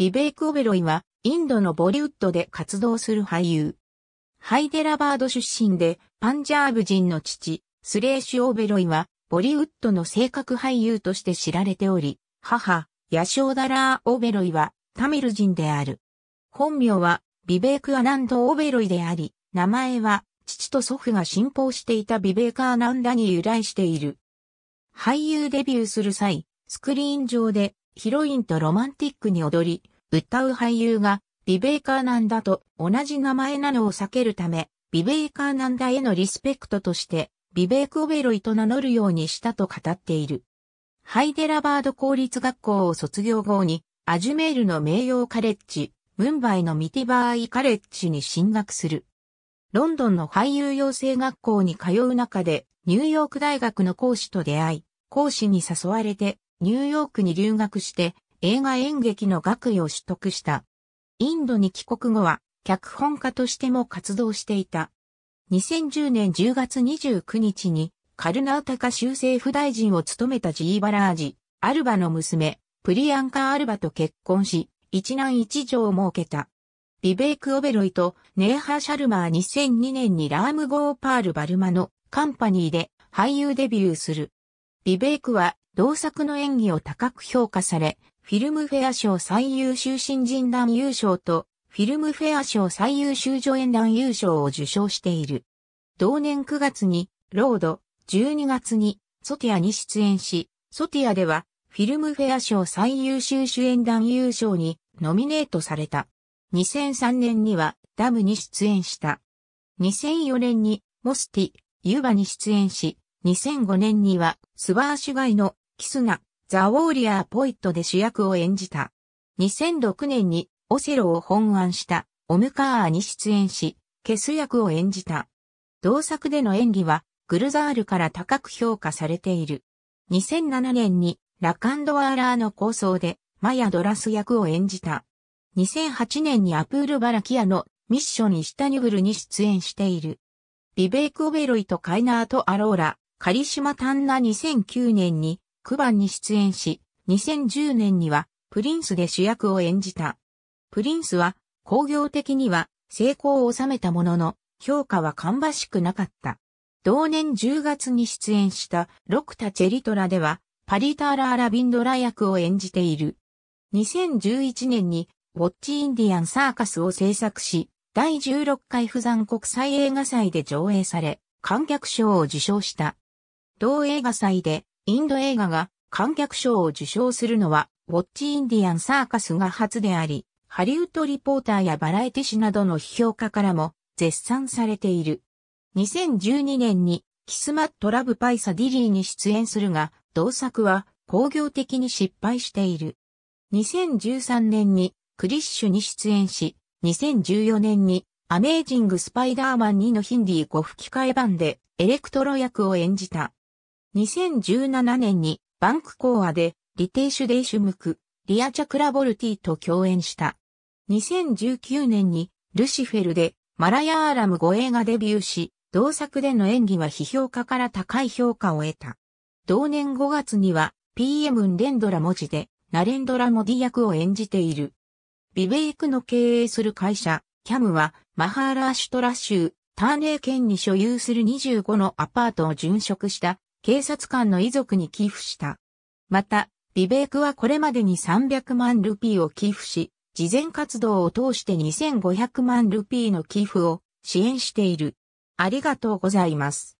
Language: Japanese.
ビベイク・オベロイは、インドのボリウッドで活動する俳優。ハイデラバード出身で、パンジャーブ人の父、スレーシュ・オベロイは、ボリウッドの性格俳優として知られており、母、ヤショーダラー・オベロイは、タミル人である。本名は、ビベイク・アナンド・オベロイであり、名前は、父と祖父が信奉していたビベイカ・アナンダに由来している。俳優デビューする際、スクリーン上でヒロインとロマンティックに踊り、歌う俳優がビベーカーナンダと同じ名前なのを避けるため、ビベーカーナンダへのリスペクトとして、ビベーク・オベロイと名乗るようにしたと語っている。ハイデラバード公立学校を卒業後に、アジュメールの名誉カレッジ、ムンバイのミティバーイカレッジに進学する。ロンドンの俳優養成学校に通う中で、ニューヨーク大学の講師と出会い、講師に誘われて、ニューヨークに留学して、映画演劇の学位を取得した。インドに帰国後は、脚本家としても活動していた。2010年10月29日に、カルナータカ州政府大臣を務めたジーバラージ、アルバの娘、プリアンカ・アルバと結婚し、一男一女を設けた。ビベイク・オベロイとネーハ・シャルマー2002年にラーム・ゴーパール・バルマのカンパニーで俳優デビューする。ビベイクは同作の演技を高く評価され、フィルムフェア賞最優秀新人団優勝と、フィルムフェア賞最優秀助演団優勝を受賞している。同年9月に、ロード、12月に、ソティアに出演し、ソティアでは、フィルムフェア賞最優秀主演団優勝に、ノミネートされた。2003年には、ダムに出演した。2004年に、モスティ、ユーバに出演し、2005年には、スバーシュガイの、キスナ、ザ・ウォーリアー・ポイットで主役を演じた。2006年にオセロを本案したオムカーアに出演し、ケス役を演じた。同作での演技はグルザールから高く評価されている。2007年にラカンドワーラーの構想でマヤ・ドラス役を演じた。2008年にアプール・バラキアのミッション・イシタニブルに出演している。ビベイク・オベロイとカイナーとアローラ、カリシマ・タンナ2009年に9番に出演し、2010年にはプリンスで主役を演じた。プリンスは工業的には成功を収めたものの、評価は芳しくなかった。同年10月に出演したロクタチェリトラでは、パリターララビンドラ役を演じている。2011年にウォッチインディアンサーカスを制作し、第16回不山国際映画祭で上映され、観客賞を受賞した。同映画祭でインド映画が観客賞を受賞するのは、ウォッチインディアンサーカスが初であり、ハリウッドリポーターやバラエティ誌などの批評家からも絶賛されている。2012年にキスマットラブパイサディリーに出演するが、同作は工業的に失敗している。2013年にクリッシュに出演し、2014年にアメージング・スパイダーマン2のヒンディー語吹き替え版でエレクトロ役を演じた。2017年にバンクコーアでリテイシュデイシュムク、リアチャクラボルティと共演した。2019年にルシフェルでマラヤーラム5映画デビューし、同作での演技は批評家から高い評価を得た。同年5月には PM ンレンドラ文字でナレンドラモディ役を演じている。ビベイクの経営する会社、キャムはマハーラーシュトラ州、ターネー県に所有する25のアパートを殉職した警察官の遺族に寄付した。また、ビベークはこれまでに300万ルピーを寄付し、慈善活動を通して2500万ルピーの寄付を支援している。ありがとうございます。